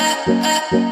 uh, uh. uh.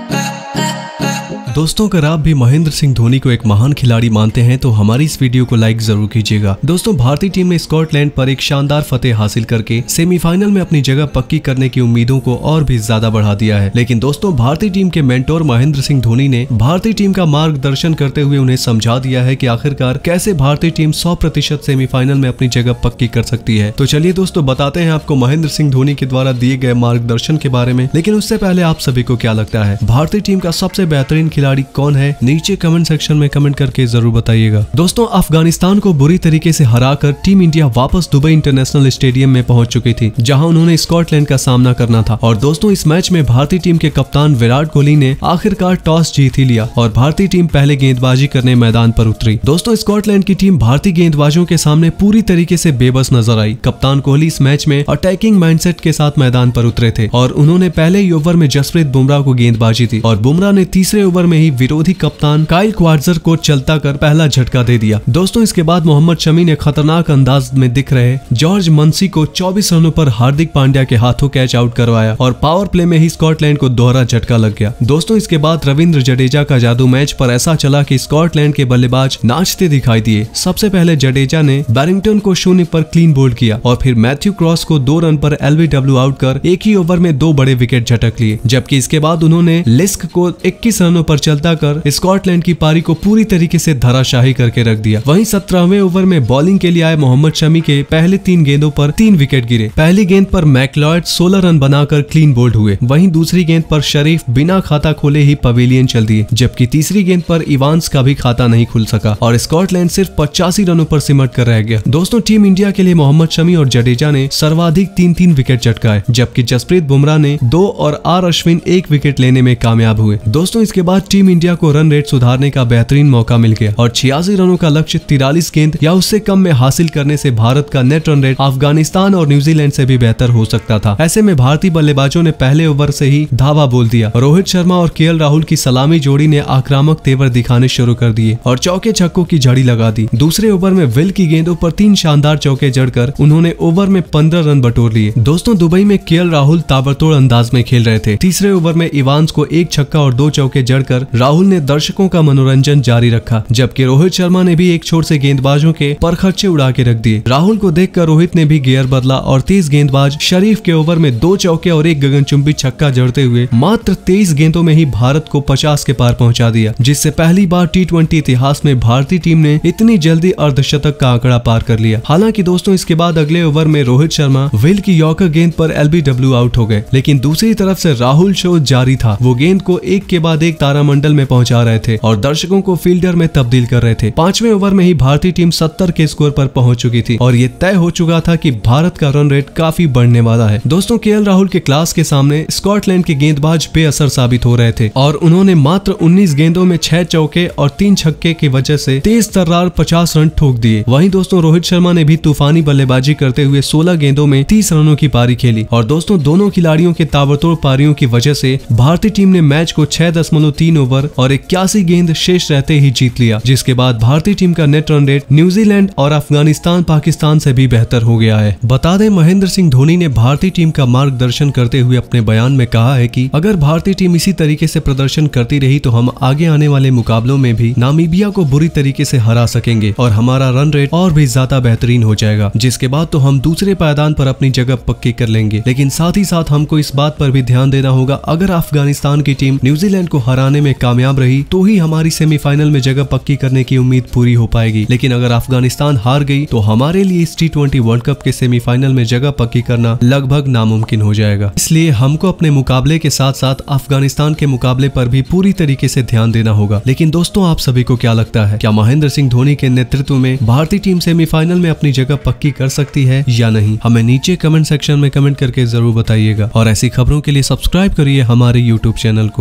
दोस्तों अगर आप भी महेंद्र सिंह धोनी को एक महान खिलाड़ी मानते हैं तो हमारी इस वीडियो को लाइक जरूर कीजिएगा दोस्तों भारतीय टीम ने स्कॉटलैंड पर एक शानदार फतेह हासिल करके सेमीफाइनल में अपनी जगह पक्की करने की उम्मीदों को और भी ज्यादा बढ़ा दिया है लेकिन दोस्तों भारतीय टीम के मेंटोर महेंद्र सिंह धोनी ने भारतीय टीम का मार्गदर्शन करते हुए उन्हें समझा दिया है की आखिरकार कैसे भारतीय टीम सौ प्रतिशत सेमीफाइनल में अपनी जगह पक्की कर सकती है तो चलिए दोस्तों बताते हैं आपको महेंद्र सिंह धोनी के द्वारा दिए गए मार्गदर्शन के बारे में लेकिन उससे पहले आप सभी को क्या लगता है भारतीय टीम का सबसे बेहतरीन खिलाड़ी कौन है नीचे कमेंट सेक्शन में कमेंट करके जरूर बताइएगा दोस्तों अफगानिस्तान को बुरी तरीके से हराकर टीम इंडिया वापस दुबई इंटरनेशनल स्टेडियम में पहुंच चुकी थी जहां उन्होंने स्कॉटलैंड का सामना करना था और दोस्तों इस मैच में भारतीय टीम के कप्तान विराट कोहली ने आखिरकार टॉस जीत ही लिया और भारतीय टीम पहले गेंदबाजी करने मैदान पर उतरी दोस्तों स्कॉटलैंड की टीम भारतीय गेंदबाजों के सामने पूरी तरीके से बेबस नजर आई कप्तान कोहली इस मैच में अटैकिंग माइंडसेट के साथ मैदान पर उतरे थे और उन्होंने पहले ही ओवर में जसप्रीत बुमराह को गेंदबाजी दी और बुमराह ने तीसरे ओवर में ही विरोधी कप्तान काइल क्वार्जर को चलता कर पहला झटका दे दिया दोस्तों इसके बाद मोहम्मद शमी ने खतरनाक अंदाज में दिख रहे जॉर्ज मनसी को चौबीस रनों पर हार्दिक पांड्या के हाथों कैच आउट करवाया और पावर प्ले में ही स्कॉटलैंड को दोहरा झटका लग गया दोस्तों इसके बाद रविंद्र जडेजा का जादू मैच पर ऐसा चला की स्कॉटलैंड के बल्लेबाज नाचते दिखाई दिए सबसे पहले जडेजा ने बैरिंगटन को शून्य पर क्लीन बोल्ड किया और फिर मैथ्यू क्रॉस को दो रन पर एलबीडब्ल्यू आउट कर एक ही ओवर में दो बड़े विकेट झटक लिए जबकि इसके बाद उन्होंने लिस्क को 21 रनों पर ओवर चलता कर स्कॉटलैंड की पारी को पूरी तरीके से धराशाही करके रख दिया वही सत्रहवें ओवर में बॉलिंग के लिए आए मोहम्मद शमी के पहले तीन गेंदों पर तीन विकेट गिरे पहली गेंद पर मैकलॉयड सोलह रन बनाकर क्लीन बोल्ड हुए वहीं दूसरी गेंद पर शरीफ बिना खाता खोले ही पवेलियन चल दिए जबकि तीसरी गेंद पर इवांस का भी खाता नहीं खुल सका और स्कॉटलैंड सिर्फ पचासी रनों पर सिमट कर रह गया दोस्तों टीम इंडिया के लिए मोहम्मद शमी और जडेजा ने सर्वाधिक तीन तीन विकेट चटकाए जबकि जसप्रीत बुमराह ने दो और आर अश्विन एक विकेट लेने में कामयाब हुए दोस्तों इसके बाद टीम इंडिया को रन रेट सुधारने का बेहतरीन मौका मिल गया और छियासी रनों का लक्ष्य तिरालीस गेंद या उससे कम में हासिल करने से भारत का नेट रन रेट अफगानिस्तान और न्यूजीलैंड से भी बेहतर हो सकता था ऐसे में भारतीय बल्लेबाजों ने पहले ओवर से ही धावा बोल दिया रोहित शर्मा और के राहुल की सलामी जोड़ी ने आक्रामक तेवर दिखाने शुरू कर दिए और चौके छक्कों की झड़ी लगा दी दूसरे ओवर में विल की गेंदों पर तीन शानदार चौके जड़कर उन्होंने ओवर में पंद्रह रन बटोर लिए दोस्तों दुबई में के राहुल ताबड़तोड़ अंदाज में खेल रहे थे तीसरे ओवर में इवांस को एक छक्का और दो चौके जड़कर कर राहुल ने दर्शकों का मनोरंजन जारी रखा जबकि रोहित शर्मा ने भी एक छोर से गेंदबाजों के खर्चे उड़ा के रख दिए राहुल को देखकर रोहित ने भी गियर बदला और तेज गेंदबाज शरीफ के ओवर में दो चौके और एक गगनचुंबी छक्का जड़ते हुए मात्र तेईस गेंदों में ही भारत को पचास के पार पहुँचा दिया जिससे पहली बार टी इतिहास में भारतीय टीम ने इतनी जल्दी अर्धशतक का आंकड़ा पार कर लिया हालांकि दोस्तों इसके बाद अगले ओवर में रोहित शर्मा विल की यॉकर गेंद पर एल आउट हो गए लेकिन दूसरी तरफ से राहुल शो जारी था वो गेंद को एक के बाद एक तारा मंडल में पहुंचा रहे थे और दर्शकों को फील्डर में तब्दील कर रहे थे पांचवें ओवर में ही भारतीय टीम सत्तर के स्कोर पर पहुंच चुकी थी और ये तय हो चुका था की भारत का रन रेट काफी बढ़ने वाला है दोस्तों के राहुल के क्लास के सामने स्कॉटलैंड के गेंदबाज बेअसर साबित हो रहे थे और उन्होंने मात्र उन्नीस गेंदों में छह चौके और तीन छक्के की वजह से तेज तर्रार पचास रन ठोक दिए वहीं दोस्तों रोहित शर्मा ने भी तूफानी बल्लेबाजी करते हुए सोलह गेंदों में तीस रनों की पारी खेली और दोस्तों दोनों खिलाड़ियों के ताबड़तोड़ पारियों की वजह से भारतीय टीम ने मैच को छह दशमलव तीन ओवर और इक्यासी गेंद शेष रहते ही जीत लिया जिसके बाद भारतीय टीम का नेट रन रेट न्यूजीलैंड और अफगानिस्तान पाकिस्तान से भी बेहतर हो गया है बता दें महेंद्र सिंह धोनी ने भारतीय टीम का मार्गदर्शन करते हुए अपने बयान में कहा है कि अगर भारतीय टीम इसी तरीके से प्रदर्शन करती रही तो हम आगे आने वाले मुकाबलों में भी नामीबिया को बुरी तरीके से हरा सकेंगे और हमारा रन रेट और भी ज्यादा बेहतरीन हो जाएगा जिसके बाद तो हम दूसरे पायदान पर अपनी जगह पक्की कर लेंगे लेकिन साथ ही साथ हमको इस बात पर भी ध्यान देना होगा अगर अफगानिस्तान की टीम न्यूजीलैंड को हराने में में कामयाब रही तो ही हमारी सेमीफाइनल में जगह पक्की करने की उम्मीद पूरी हो पाएगी लेकिन अगर अफगानिस्तान हार गई तो हमारे लिए इस टी वर्ल्ड कप के सेमीफाइनल में जगह पक्की करना लगभग नामुमकिन हो जाएगा इसलिए हमको अपने मुकाबले के साथ साथ अफगानिस्तान के मुकाबले पर भी पूरी तरीके से ध्यान देना होगा लेकिन दोस्तों आप सभी को क्या लगता है क्या महेंद्र सिंह धोनी के नेतृत्व में भारतीय टीम सेमीफाइनल में अपनी जगह पक्की कर सकती है या नहीं हमें नीचे कमेंट सेक्शन में कमेंट करके जरूर बताइएगा और ऐसी खबरों के लिए सब्सक्राइब करिए हमारे यूट्यूब चैनल को